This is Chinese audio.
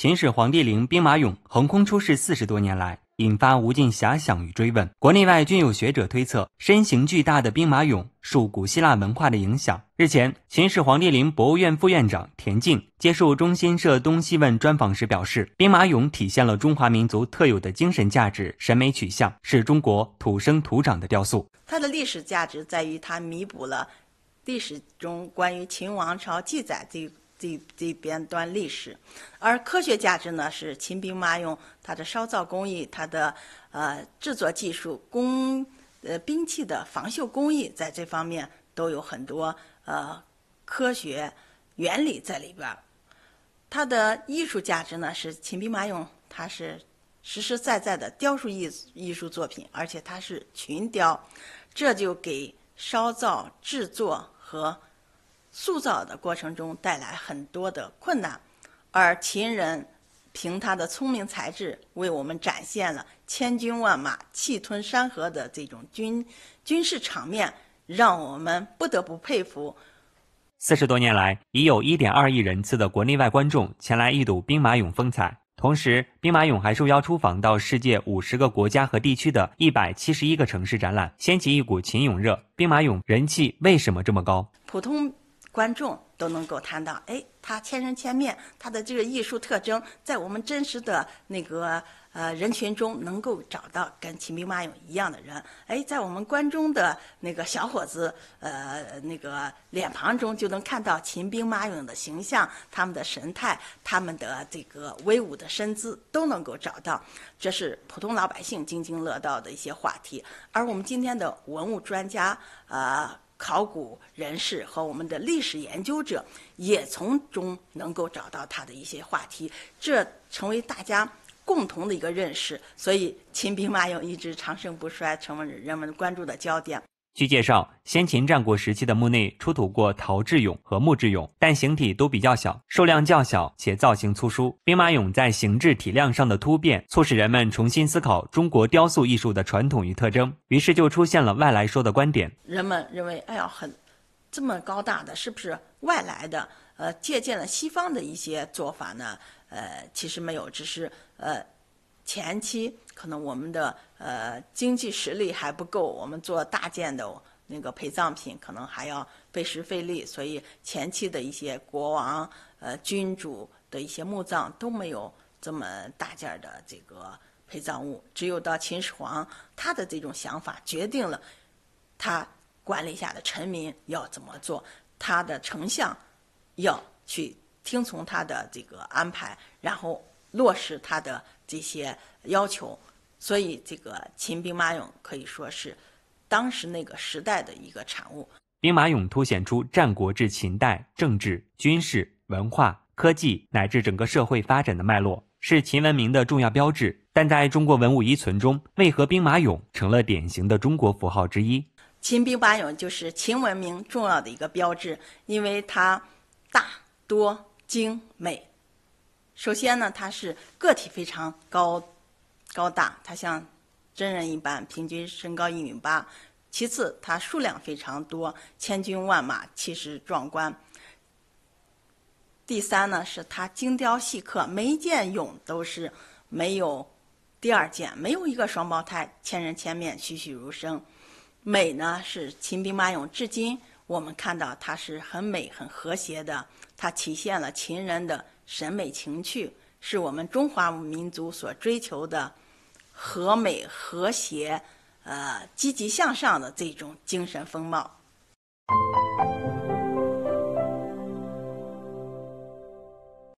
秦始皇帝陵兵马俑横空出世四十多年来，引发无尽遐想与追问。国内外均有学者推测，身形巨大的兵马俑受古希腊文化的影响。日前，秦始皇帝陵博物院副院长田静接受中新社《东西问》专访时表示，兵马俑体现了中华民族特有的精神价值、审美取向，是中国土生土长的雕塑。它的历史价值在于它弥补了历史中关于秦王朝记载这。这这边段历史，而科学价值呢是秦兵马俑它的烧造工艺、它的呃制作技术、工呃兵器的防锈工艺，在这方面都有很多呃科学原理在里边儿。它的艺术价值呢是秦兵马俑，它是实实在在的雕塑艺艺术作品，而且它是群雕，这就给烧造制作和塑造的过程中带来很多的困难，而秦人凭他的聪明才智，为我们展现了千军万马、气吞山河的这种军军事场面，让我们不得不佩服。四十多年来，已有一点二亿人次的国内外观众前来一睹兵马俑风采。同时，兵马俑还受邀出访到世界五十个国家和地区的一百七十一个城市展览，掀起一股秦俑热。兵马俑人气为什么这么高？普通。观众都能够谈到，哎，他千人千面，他的这个艺术特征在我们真实的那个呃人群中能够找到跟秦兵马俑一样的人，哎，在我们关中的那个小伙子呃那个脸庞中就能看到秦兵马俑的形象，他们的神态，他们的这个威武的身姿都能够找到，这是普通老百姓津津乐道的一些话题，而我们今天的文物专家啊。考古人士和我们的历史研究者也从中能够找到他的一些话题，这成为大家共同的一个认识。所以，秦兵马俑一直长盛不衰，成为人们关注的焦点。据介绍，先秦战国时期的墓内出土过陶制俑和木制俑，但形体都比较小，数量较小，且造型粗疏。兵马俑在形制体量上的突变，促使人们重新思考中国雕塑艺术的传统与特征，于是就出现了外来说的观点。人们认为，哎呀，很这么高大的，是不是外来的？呃，借鉴了西方的一些做法呢？呃，其实没有，只是呃，前期可能我们的。呃，经济实力还不够，我们做大件的那个陪葬品可能还要费时费力，所以前期的一些国王、呃君主的一些墓葬都没有这么大件的这个陪葬物，只有到秦始皇，他的这种想法决定了他管理下的臣民要怎么做，他的丞相要去听从他的这个安排，然后落实他的这些要求。所以，这个秦兵马俑可以说是当时那个时代的一个产物。兵马俑凸显出战国至秦代政治、军事、文化、科技乃至整个社会发展的脉络，是秦文明的重要标志。但在中国文物遗存中，为何兵马俑成了典型的中国符号之一？秦兵马俑就是秦文明重要的一个标志，因为它大多精美。首先呢，它是个体非常高。高大，他像真人一般，平均身高一米八。其次，他数量非常多，千军万马，气势壮观。第三呢，是他精雕细刻，每一件俑都是没有第二件，没有一个双胞胎，千人千面，栩栩如生。美呢，是秦兵马俑，至今我们看到它是很美、很和谐的，它体现了秦人的审美情趣。是我们中华民族所追求的和美、和谐、呃积极向上的这种精神风貌。